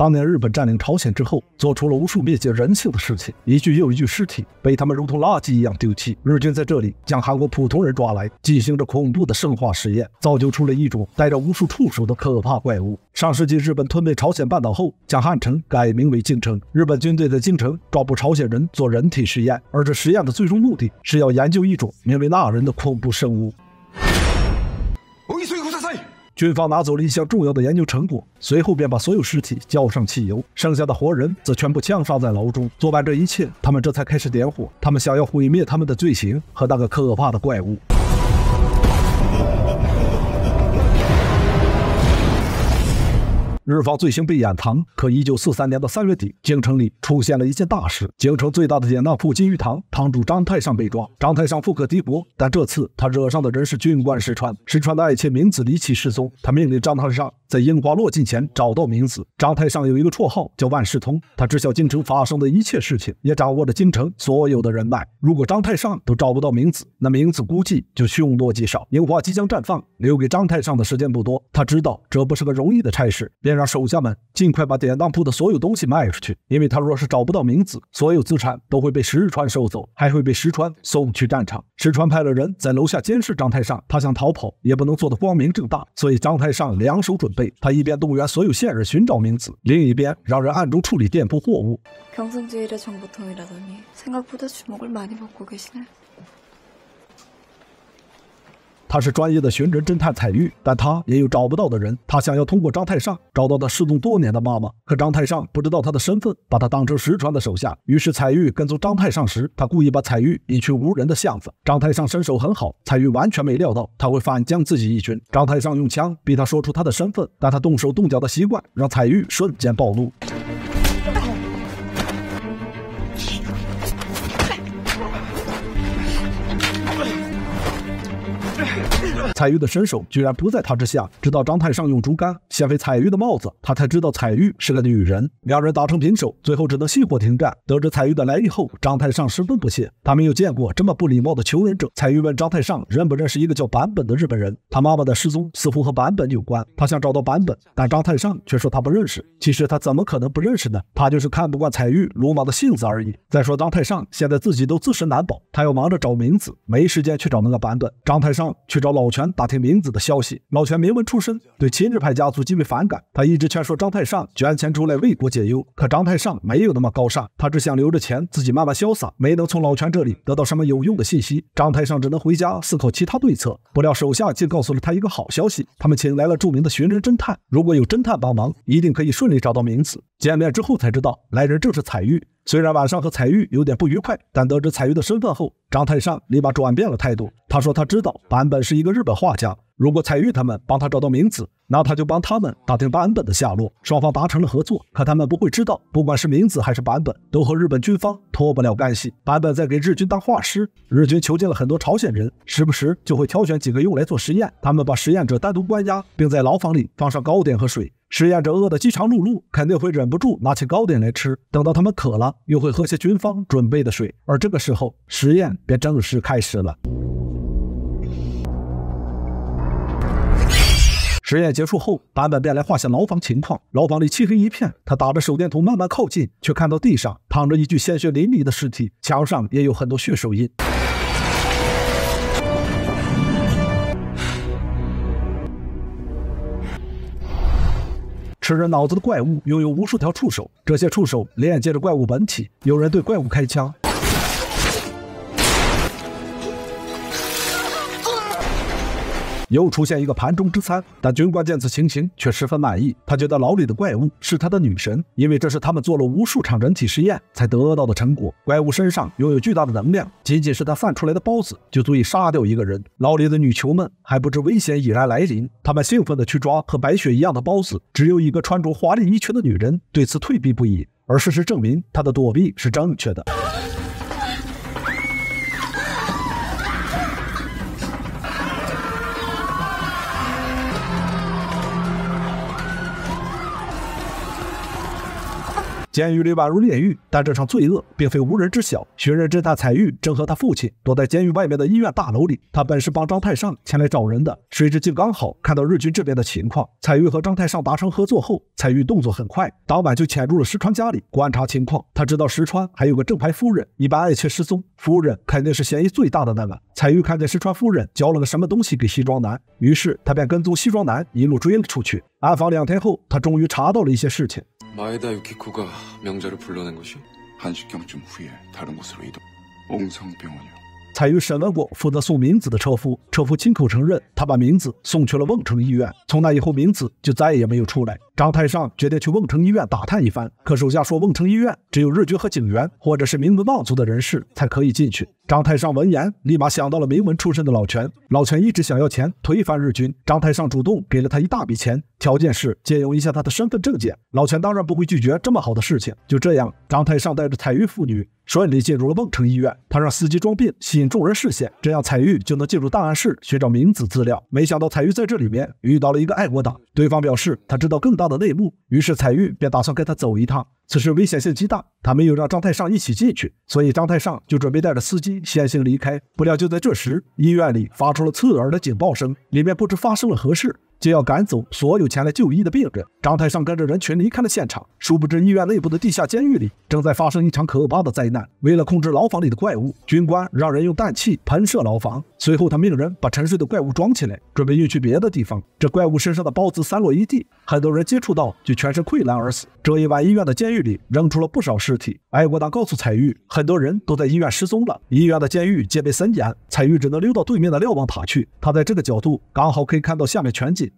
当年日本占领朝鲜之后，做出了无数灭绝人性的事情，一具又一具尸体被他们如同垃圾一样丢弃。日军在这里将韩国普通人抓来，进行着恐怖的生化实验，造就出了一种带着无数触手的可怕怪物。上世纪日本吞并朝鲜半岛后，将汉城改名为京城，日本军队在京城抓捕朝鲜人做人体实验，而这实验的最终目的是要研究一种名为“那人”的恐怖生物。军方拿走了一项重要的研究成果，随后便把所有尸体浇上汽油，剩下的活人则全部枪杀在牢中。做完这一切，他们这才开始点火。他们想要毁灭他们的罪行和那个可怕的怪物。日方罪行被掩藏，可一九四三年的三月底，京城里出现了一件大事。京城最大的典当铺金玉堂堂主张太上被抓。张太上富可敌国，但这次他惹上的人是军官石川。石川的爱妾明子离奇失踪，他命令张太上在樱花落尽前找到明子。张太上有一个绰号叫万事通，他知晓京城发生的一切事情，也掌握着京城所有的人脉。如果张太上都找不到明子，那明子估计就凶多吉少。樱花即将绽放，留给张太上的时间不多。他知道这不是个容易的差事。便让手下们尽快把典当铺的所有东西卖出去，因为他若是找不到明子，所有资产都会被石川收走，还会被石川送去战场。石川派了人在楼下监视张太上，他想逃跑也不能做得光明正大，所以张太上两手准备，他一边动员所有线人寻找明子，另一边让人暗中处理店铺货物。他是专业的寻人侦探彩玉，但他也有找不到的人。他想要通过张太上找到他失踪多年的妈妈，可张太上不知道他的身份，把他当成石川的手下。于是彩玉跟踪张太上时，他故意把彩玉引去无人的巷子。张太上身手很好，彩玉完全没料到他会反将自己一军。张太上用枪逼他说出他的身份，但他动手动脚的习惯让彩玉瞬间暴怒。彩玉的身手居然不在他之下，直到张太上用竹竿掀飞彩玉的帽子，他才知道彩玉是个女人。两人打成平手，最后只能熄火停战。得知彩玉的来意后，张太上十分不屑，他没有见过这么不礼貌的求人者。彩玉问张太上认不认识一个叫版本的日本人，他妈妈的失踪似乎和版本有关，他想找到版本，但张太上却说他不认识。其实他怎么可能不认识呢？他就是看不惯彩玉鲁莽的性子而已。再说张太上现在自己都自身难保，他又忙着找名字，没时间去找那个版本。张太上去找老泉。打听明子的消息，老泉名门出身，对亲日派家族极为反感。他一直劝说张太上捐钱出来为国解忧，可张太上没有那么高尚，他只想留着钱自己慢慢潇洒，没能从老泉这里得到什么有用的信息。张太上只能回家思考其他对策。不料手下竟告诉了他一个好消息，他们请来了著名的寻人侦探，如果有侦探帮忙，一定可以顺利找到明子。见面之后才知道，来人正是彩玉。虽然晚上和彩玉有点不愉快，但得知彩玉的身份后，张泰山立马转变了态度。他说他知道版本是一个日本画家。如果彩玉他们帮他找到明子，那他就帮他们打听版本的下落。双方达成了合作，可他们不会知道，不管是明子还是版本，都和日本军方脱不了干系。版本在给日军当画师，日军囚禁了很多朝鲜人，时不时就会挑选几个用来做实验。他们把实验者单独关押，并在牢房里放上糕点和水。实验者饿得饥肠辘辘，肯定会忍不住拿起糕点来吃。等到他们渴了，又会喝些军方准备的水。而这个时候，实验便正式开始了。实验结束后，版本便来画下牢房情况。牢房里漆黑一片，他打着手电筒慢慢靠近，却看到地上躺着一具鲜血淋漓的尸体，墙上也有很多血手印。吃人脑子的怪物拥有无数条触手，这些触手连接着怪物本体。有人对怪物开枪。又出现一个盘中之餐，但军官见此情形却十分满意。他觉得牢里的怪物是他的女神，因为这是他们做了无数场人体实验才得到的成果。怪物身上拥有巨大的能量，仅仅是他散出来的孢子就足以杀掉一个人。牢里的女囚们还不知危险已然来临，他们兴奋地去抓和白雪一样的孢子，只有一个穿着华丽衣裙的女人对此退避不已。而事实证明，她的躲避是正确的。监狱里宛如炼狱，但这场罪恶并非无人知晓。寻人侦探彩玉正和他父亲躲在监狱外面的医院大楼里。他本是帮张太上前来找人的，谁知竟刚好看到日军这边的情况。彩玉和张太上达成合作后，彩玉动作很快，当晚就潜入了石川家里观察情况。他知道石川还有个正牌夫人，一般爱却失踪，夫人肯定是嫌疑最大的那个。彩玉看见石川夫人交了个什么东西给西装男，于是他便跟踪西装男一路追了出去。暗访两天后，他终于查到了一些事情。才与审问过负责送明子的车夫，车夫亲口承认，他把明子送去了瓮城医院。从那以后，明子就再也没有出来。张太上决定去瓮城医院打探一番，可手下说瓮城医院只有日军和警员，或者是名门望族的人士才可以进去。张太上闻言，立马想到了名门出身的老全。老全一直想要钱推翻日军，张太上主动给了他一大笔钱，条件是借用一下他的身份证件。老全当然不会拒绝这么好的事情。就这样，张太上带着彩玉妇女顺利进入了瓮城医院。他让司机装病吸引众人视线，这样彩玉就能进入档案室寻找名字资料。没想到彩玉在这里面遇到了一个爱国党，对方表示他知道更大。的内幕，于是彩玉便打算跟他走一趟。此时危险性极大，他没有让张太上一起进去，所以张太上就准备带着司机先行离开。不料就在这时，医院里发出了刺耳的警报声，里面不知发生了何事，就要赶走所有前来就医的病人。张太上跟着人群离开了现场，殊不知医院内部的地下监狱里正在发生一场可怕的灾难。为了控制牢房里的怪物，军官让人用氮气喷射牢房，随后他命人把沉睡的怪物装起来，准备运去别的地方。这怪物身上的孢子散落一地，很多人接触到就全身溃烂而死。这一晚，医院的监狱。里扔出了不少尸体。爱国党告诉彩玉，很多人都在医院失踪了。医院的监狱戒备森严，彩玉只能溜到对面的瞭望塔去。他在这个角度刚好可以看到下面全景。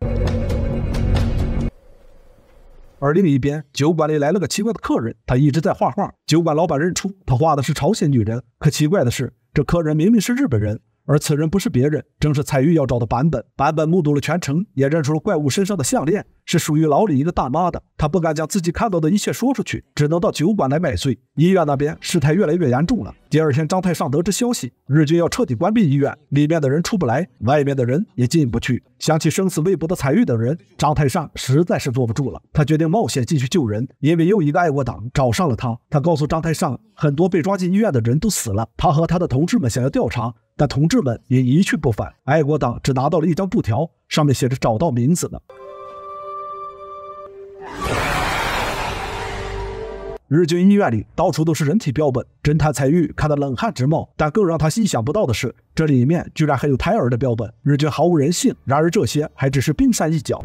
而另一边，酒馆里来了个奇怪的客人，他一直在画画。酒馆老板认出他画的是朝鲜女人。可奇怪的是，这客人明明是日本人。而此人不是别人，正是彩玉要找的版本。版本目睹了全程，也认出了怪物身上的项链。是属于老李一个大妈的，他不敢将自己看到的一切说出去，只能到酒馆来买醉。医院那边事态越来越严重了。第二天，张太上得知消息，日军要彻底关闭医院，里面的人出不来，外面的人也进不去。想起生死未卜的彩玉等人，张太上实在是坐不住了。他决定冒险进去救人。因为又一个爱国党找上了他，他告诉张太上，很多被抓进医院的人都死了。他和他的同志们想要调查，但同志们也一去不返。爱国党只拿到了一张布条，上面写着“找到名字了”。日军医院里到处都是人体标本，侦探彩玉看得冷汗直冒。但更让他意想不到的是，这里面居然还有胎儿的标本。日军毫无人性。然而这些还只是冰山一角。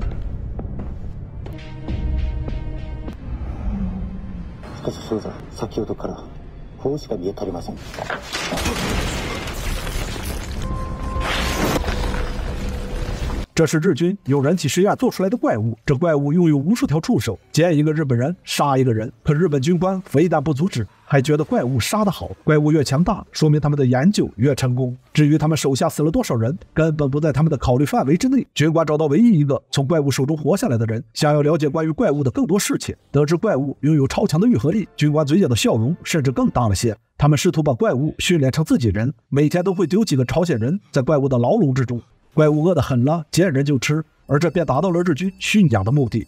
这是日军用人体实验做出来的怪物。这怪物拥有无数条触手，见一个日本人杀一个人。可日本军官非但不阻止，还觉得怪物杀得好。怪物越强大，说明他们的研究越成功。至于他们手下死了多少人，根本不在他们的考虑范围之内。军官找到唯一一个从怪物手中活下来的人，想要了解关于怪物的更多事情。得知怪物拥有超强的愈合力，军官嘴角的笑容甚至更大了些。他们试图把怪物训练成自己人，每天都会丢几个朝鲜人在怪物的牢笼之中。怪物饿得很了，见人就吃，而这便达到了日军驯养的目的。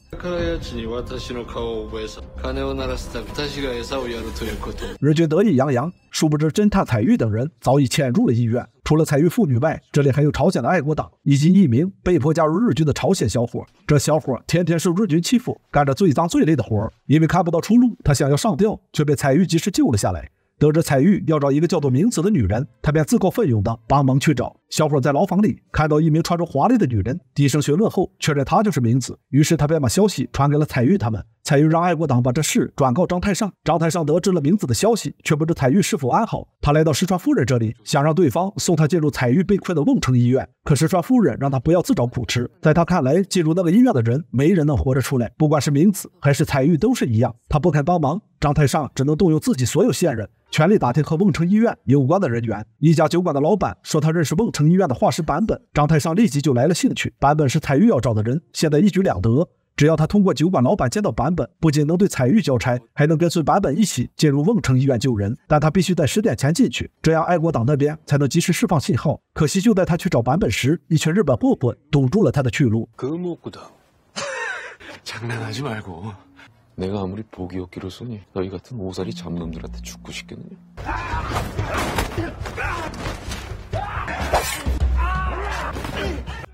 日军得意洋洋，殊不知侦探彩玉等人早已潜入了医院。除了彩玉妇女外，这里还有朝鲜的爱国党以及一名被迫加入日军的朝鲜小伙。这小伙天天受日军欺负，干着最脏最累的活儿，因为看不到出路，他想要上吊，却被彩玉及时救了下来。得知彩玉要找一个叫做明子的女人，他便自告奋勇的帮忙去找。小伙在牢房里看到一名穿着华丽的女人，低声询问后确认她就是明子，于是他便把消息传给了彩玉他们。彩玉让爱国党把这事转告张太上。张太上得知了明子的消息，却不知彩玉是否安好。他来到石川夫人这里，想让对方送他进入彩玉被困的瓮城医院。可石川夫人让他不要自找苦吃。在他看来，进入那个医院的人，没人能活着出来。不管是明子还是彩玉，都是一样。他不肯帮忙，张太上只能动用自己所有线人，全力打听和瓮城医院有关的人员。一家酒馆的老板说他认识瓮城医院的化石版本。张太上立即就来了兴趣。版本是彩玉要找的人，现在一举两得。只要他通过酒馆老板见到版本，不仅能对彩玉交差，还能跟随版本一起进入瓮城医院救人。但他必须在十点前进去，这样爱国党那边才能及时释放信号。可惜就在他去找版本时，一群日本部部堵住了他的去路。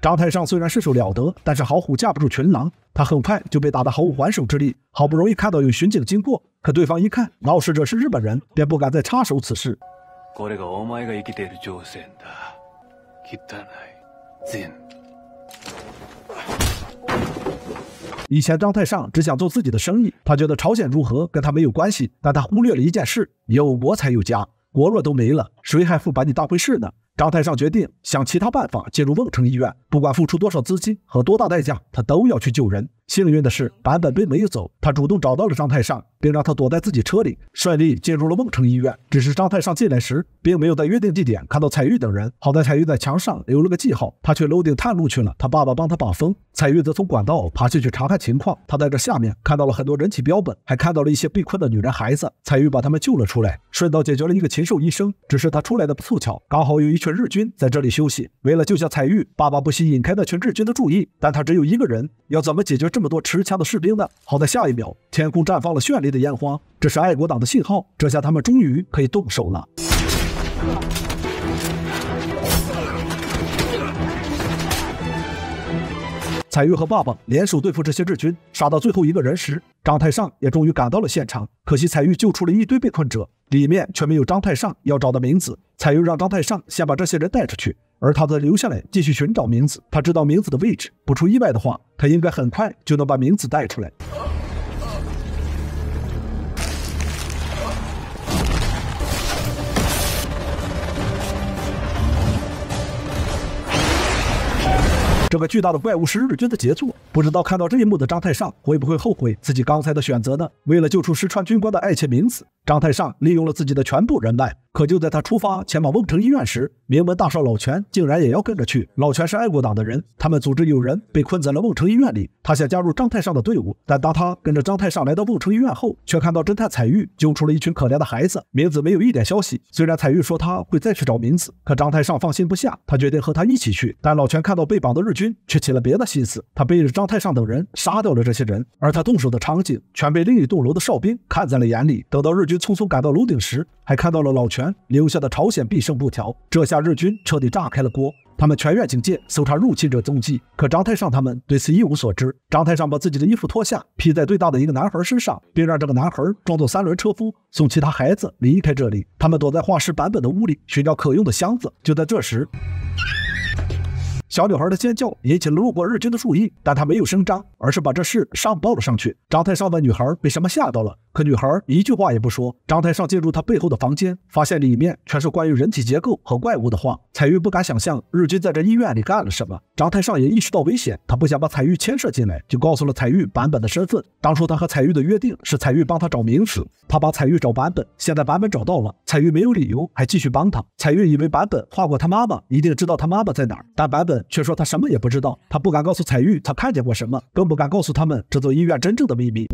张太上虽然身手了得，但是好虎架不住群狼，他很快就被打得毫无还手之力。好不容易看到有巡警经过，可对方一看闹事者是日本人，便不敢再插手此事。以前张太上只想做自己的生意，他觉得朝鲜如何跟他没有关系，但他忽略了一件事：有国才有家，国若都没了，谁还会把你当回事呢？张太上决定想其他办法进入瓮城医院，不管付出多少资金和多大代价，他都要去救人。幸运的是，版本并没有走，他主动找到了张太上，并让他躲在自己车里，顺利进入了孟城医院。只是张太上进来时，并没有在约定地点看到彩玉等人。好在彩玉在墙上留了个记号，他去楼顶探路去了。他爸爸帮他把风，彩玉则从管道爬进去查看情况。他在这下面看到了很多人体标本，还看到了一些被困的女人、孩子。彩玉把他们救了出来，顺道解决了一个禽兽医生。只是他出来的不凑巧，刚好有一群日军在这里休息。为了救下彩玉，爸爸不惜引开那群日军的注意，但他只有一个人，要怎么解决？这么多持枪的士兵呢？好在下一秒，天空绽放了绚丽的烟花，这是爱国党的信号。这下他们终于可以动手了。彩玉和爸爸联手对付这些日军，杀到最后一个人时，张太上也终于赶到了现场。可惜彩玉救出了一堆被困者，里面却没有张太上要找的名字。彩玉让张太上先把这些人带出去。而他则留下来继续寻找明子。他知道明子的位置，不出意外的话，他应该很快就能把明子带出来。这个巨大的怪物是日军的杰作，不知道看到这一幕的张太上会不会后悔自己刚才的选择呢？为了救出石川军官的爱妾明子，张太上利用了自己的全部人脉。可就在他出发前往瓮城医院时，名门大少老泉竟然也要跟着去。老泉是爱国党的人，他们组织有人被困在了瓮城医院里。他想加入张太上的队伍，但当他跟着张太上来到瓮城医院后，却看到侦探彩玉救出了一群可怜的孩子。明子没有一点消息。虽然彩玉说他会再去找明子，可张太上放心不下，他决定和他一起去。但老泉看到被绑的日军。却起了别的心思，他背着张太上等人杀掉了这些人，而他动手的场景全被另一栋楼的哨兵看在了眼里。等到日军匆匆赶到楼顶时，还看到了老泉留下的朝鲜必胜布条。这下日军彻底炸开了锅，他们全院警戒，搜查入侵者踪迹。可张太上他们对此一无所知。张太上把自己的衣服脱下，披在最大的一个男孩身上，并让这个男孩装作三轮车夫，送其他孩子离开这里。他们躲在画室版本的屋里，寻找可用的箱子。就在这时，小女孩的尖叫引起了路过日军的注意，但他没有声张，而是把这事上报了上去。张太上问女孩被什么吓到了，可女孩一句话也不说。张太上进入她背后的房间，发现里面全是关于人体结构和怪物的画。彩玉不敢想象日军在这医院里干了什么。张太上也意识到危险，他不想把彩玉牵涉进来，就告诉了彩玉版本的身份。当初他和彩玉的约定是彩玉帮他找名词，他帮彩玉找版本。现在版本找到了，彩玉没有理由还继续帮他。彩玉以为版本画过他妈妈，一定知道他妈妈在哪儿，但版本。却说他什么也不知道，他不敢告诉彩玉他看见过什么，更不敢告诉他们这座医院真正的秘密。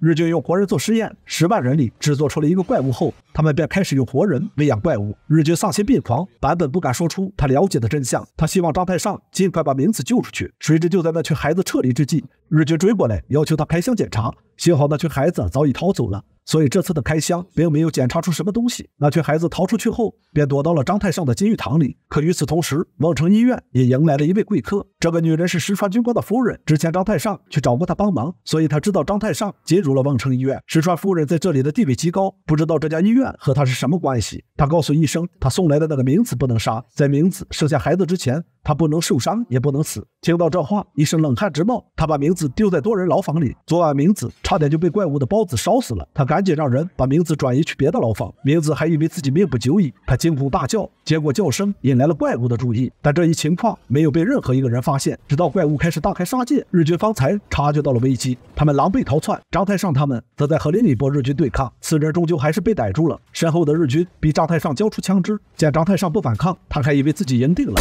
日军用活人做实验，十万人里制作出了一个怪物后。他们便开始用活人喂养怪物，日军丧心病狂，版本不敢说出他了解的真相，他希望张太上尽快把明子救出去。谁知就在那群孩子撤离之际，日军追过来，要求他开箱检查。幸好那群孩子早已逃走了，所以这次的开箱并没有检查出什么东西。那群孩子逃出去后，便躲到了张太上的金玉堂里。可与此同时，望城医院也迎来了一位贵客，这个女人是石川军官的夫人，之前张太上去找过她帮忙，所以她知道张太上进入了望城医院。石川夫人在这里的地位极高，不知道这家医院。和他是什么关系？他告诉医生，他送来的那个明子不能杀，在明子生下孩子之前。他不能受伤，也不能死。听到这话，一身冷汗直冒。他把明子丢在多人牢房里。昨晚明子差点就被怪物的包子烧死了。他赶紧让人把明子转移去别的牢房。明子还以为自己命不久矣，他惊恐大叫，结果叫声引来了怪物的注意。但这一情况没有被任何一个人发现，直到怪物开始大开杀戒，日军方才察觉到了危机，他们狼狈逃窜。张太上他们则在和另一波日军对抗，此人终究还是被逮住了。身后的日军逼张太上交出枪支，见张太上不反抗，他还以为自己赢定了。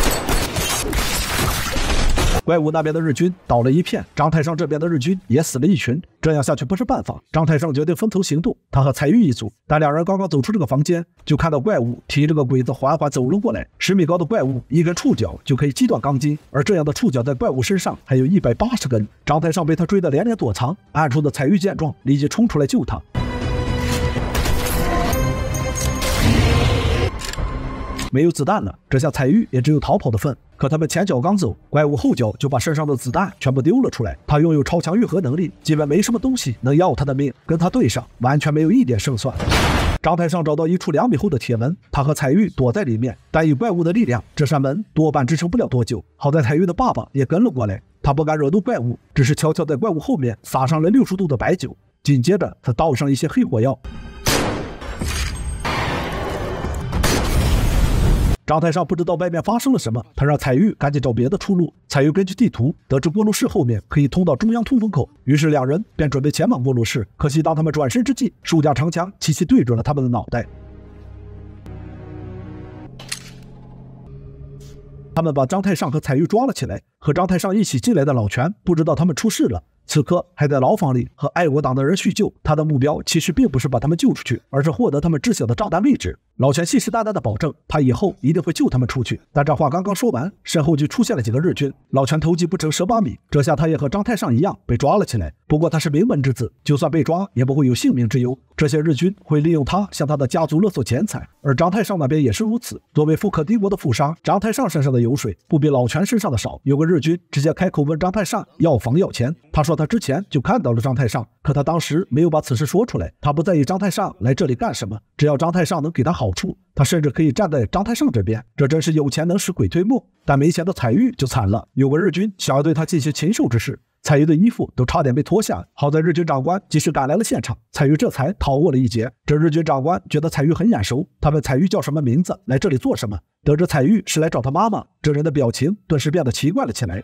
怪物那边的日军倒了一片，张太上这边的日军也死了一群，这样下去不是办法。张太上决定分头行动，他和彩玉一组。但两人刚刚走出这个房间，就看到怪物提着个鬼子缓缓走了过来。十米高的怪物，一根触角就可以击断钢筋，而这样的触角在怪物身上还有一百八十根。张太上被他追得连连躲藏，暗处的彩玉见状，立即冲出来救他。没有子弹了，这下彩玉也只有逃跑的份。可他们前脚刚走，怪物后脚就把身上的子弹全部丢了出来。他拥有超强愈合能力，基本没什么东西能要他的命。跟他对上，完全没有一点胜算。张台上找到一处两米厚的铁门，他和彩玉躲在里面。但以怪物的力量，这扇门多半支撑不了多久。好在彩玉的爸爸也跟了过来，他不敢惹怒怪物，只是悄悄在怪物后面撒上了六十度的白酒，紧接着他倒上一些黑火药。张太上不知道外面发生了什么，他让彩玉赶紧找别的出路。彩玉根据地图得知锅炉室后面可以通到中央通风口，于是两人便准备前往锅炉室。可惜，当他们转身之际，数架长枪齐齐对准了他们的脑袋。他们把张太上和彩玉抓了起来。和张太上一起进来的老全不知道他们出事了，此刻还在牢房里和爱国党的人叙旧。他的目标其实并不是把他们救出去，而是获得他们知晓的炸弹位置。老泉信誓旦旦的保证，他以后一定会救他们出去。但这话刚刚说完，身后就出现了几个日军。老泉偷鸡不成蚀把米，这下他也和张太上一样被抓了起来。不过他是名门之子，就算被抓也不会有性命之忧。这些日军会利用他向他的家族勒索钱财，而张太上那边也是如此。作为富可敌国的富商，张太上身上的油水不比老泉身上的少。有个日军直接开口问张太上要房要钱，他说他之前就看到了张太上。可他当时没有把此事说出来，他不在意张太上来这里干什么，只要张太上能给他好处，他甚至可以站在张太上这边。这真是有钱能使鬼推磨。但没钱的彩玉就惨了，有个日军想要对他进行禽兽之事，彩玉的衣服都差点被脱下。好在日军长官及时赶来了现场，彩玉这才逃过了一劫。这日军长官觉得彩玉很眼熟，他问彩玉叫什么名字，来这里做什么？得知彩玉是来找他妈妈，这人的表情顿时变得奇怪了起来。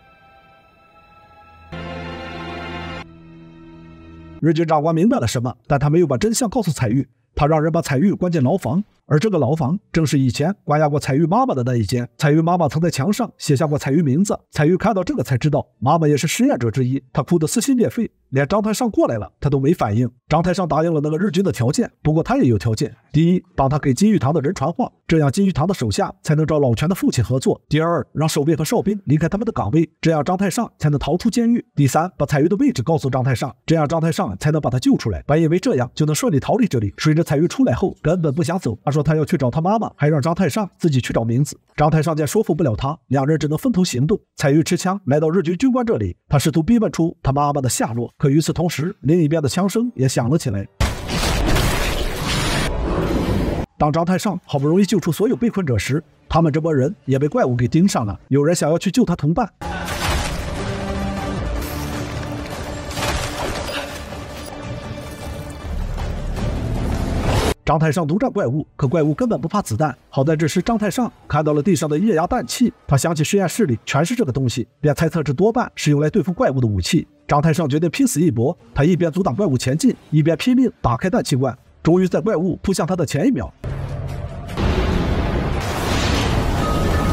日军长官明白了什么，但他没有把真相告诉彩玉。他让人把彩玉关进牢房，而这个牢房正是以前关押过彩玉妈妈的那一间。彩玉妈妈曾在墙上写下过彩玉名字，彩玉看到这个才知道妈妈也是实验者之一。她哭得撕心裂肺。连张太上过来了，他都没反应。张太上答应了那个日军的条件，不过他也有条件：第一，帮他给金玉堂的人传话，这样金玉堂的手下才能找老泉的父亲合作；第二，让守卫和哨兵离开他们的岗位，这样张太上才能逃出监狱；第三，把彩玉的位置告诉张太上，这样张太上才能把他救出来。本以为这样就能顺利逃离这里，谁知彩玉出来后根本不想走，他说他要去找他妈妈，还让张太上自己去找明子。张太上见说服不了他，两人只能分头行动。彩玉持枪来到日军军官这里，他试图逼问出他妈妈的下落。可与此同时，另一边的枪声也响了起来。当张太上好不容易救出所有被困者时，他们这波人也被怪物给盯上了。有人想要去救他同伴。张太上独战怪物，可怪物根本不怕子弹。好在这时，张太上看到了地上的液压氮气，他想起实验室里全是这个东西，便猜测这多半是用来对付怪物的武器。张太上决定拼死一搏，他一边阻挡怪物前进，一边拼命打开氮气罐，终于在怪物扑向他的前一秒。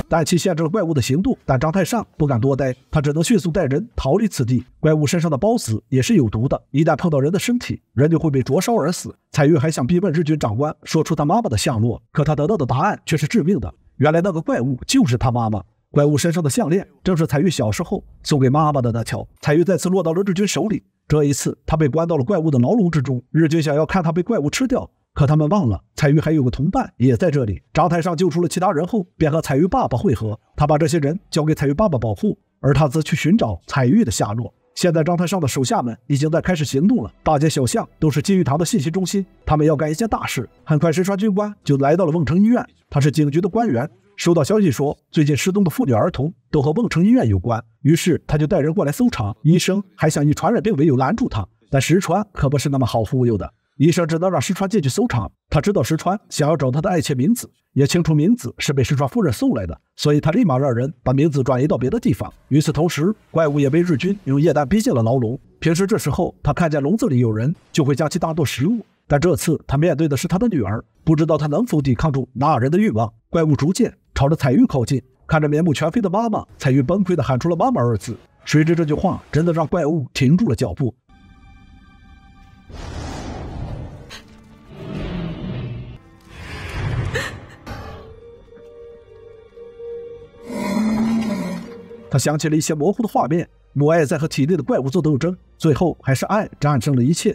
但其限制了怪物的行动，但张太上不敢多待，他只能迅速带人逃离此地。怪物身上的孢子也是有毒的，一旦碰到人的身体，人就会被灼烧而死。彩玉还想逼问日军长官说出他妈妈的下落，可他得到的答案却是致命的。原来那个怪物就是他妈妈，怪物身上的项链正是彩玉小时候送给妈妈的那条。彩玉再次落到了日军手里，这一次他被关到了怪物的牢笼之中。日军想要看他被怪物吃掉。可他们忘了，彩玉还有个同伴也在这里。张台上救出了其他人后，便和彩玉爸爸会合。他把这些人交给彩玉爸爸保护，而他则去寻找彩玉的下落。现在，张台上的手下们已经在开始行动了。大街小巷都是金玉堂的信息中心，他们要干一件大事。很快，石川军官就来到了瓮城医院。他是警局的官员，收到消息说最近失踪的妇女儿童都和瓮城医院有关，于是他就带人过来搜查。医生还想以传染病为由拦住他，但石川可不是那么好忽悠的。医生只能让石川进去搜查。他知道石川想要找他的爱妾明子，也清楚明子是被石川夫人送来的，所以他立马让人把明子转移到别的地方。与此同时，怪物也被日军用液氮逼进了牢笼。平时这时候，他看见笼子里有人，就会将其当做食物。但这次，他面对的是他的女儿，不知道他能否抵抗住那人的欲望。怪物逐渐朝着彩玉靠近，看着面目全非的妈妈，彩玉崩溃的喊出了“妈妈”二字。谁知这句话真的让怪物停住了脚步。他想起了一些模糊的画面，母爱在和体内的怪物做斗争，最后还是爱战胜了一切。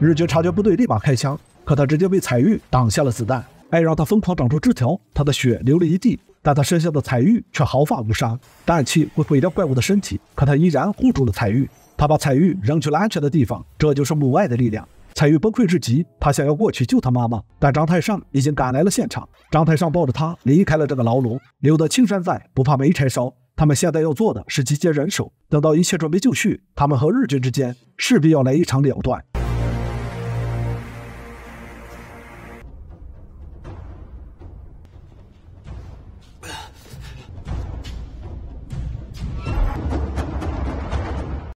日军察觉部队，立马开枪，可他直接为彩玉挡下了子弹。爱让他疯狂长出枝条，他的血流了一地，但他身下的彩玉却毫发无伤。氮气会毁掉怪物的身体，可他依然护住了彩玉。他把彩玉扔去了安全的地方，这就是母爱的力量。彩玉崩溃至极，他想要过去救他妈妈，但张太上已经赶来了现场。张太上抱着他离开了这个牢笼。留得青山在，不怕没柴烧。他们现在要做的是集结人手，等到一切准备就绪，他们和日军之间势必要来一场了断。